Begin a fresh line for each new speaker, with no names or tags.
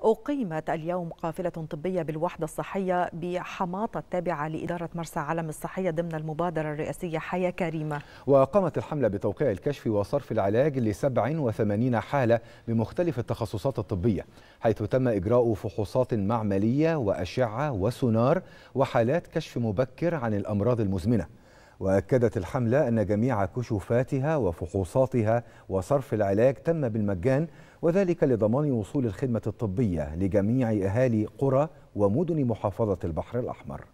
أقيمت اليوم قافلة طبية بالوحدة الصحية بحماطة التابعة لإدارة مرسى علم الصحية ضمن المبادرة الرئاسية حياة كريمة
وقامت الحملة بتوقيع الكشف وصرف العلاج ل 87 حالة بمختلف التخصصات الطبية حيث تم إجراء فحوصات معملية وأشعة وسونار وحالات كشف مبكر عن الأمراض المزمنة وأكدت الحملة أن جميع كشوفاتها وفحوصاتها وصرف العلاج تم بالمجان وذلك لضمان وصول الخدمة الطبية لجميع أهالي قرى ومدن محافظة البحر الأحمر